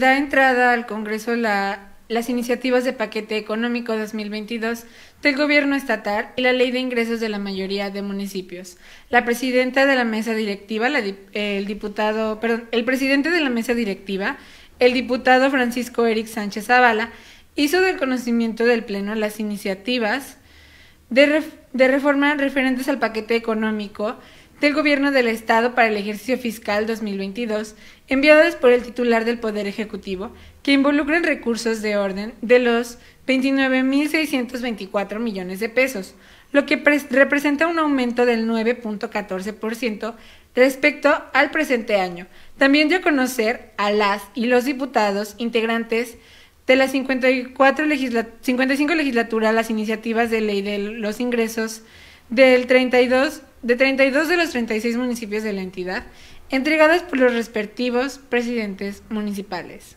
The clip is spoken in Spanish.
da entrada al Congreso las iniciativas de paquete económico 2022 del gobierno estatal y la ley de ingresos de la mayoría de municipios. La presidenta de la mesa directiva, el diputado, el presidente de la mesa directiva, el diputado Francisco Eric Sánchez Zavala, hizo del conocimiento del Pleno las iniciativas de, reforma referentes al paquete económico del Gobierno del Estado para el ejercicio fiscal 2022, enviados por el titular del Poder Ejecutivo, que involucran recursos de orden de los 29.624 millones de pesos, lo que representa un aumento del 9.14% respecto al presente año. También dio a conocer a las y los diputados integrantes de las 54 55 legislaturas, las iniciativas de ley de los ingresos del 32, de 32 de los 36 municipios de la entidad, entregadas por los respectivos presidentes municipales.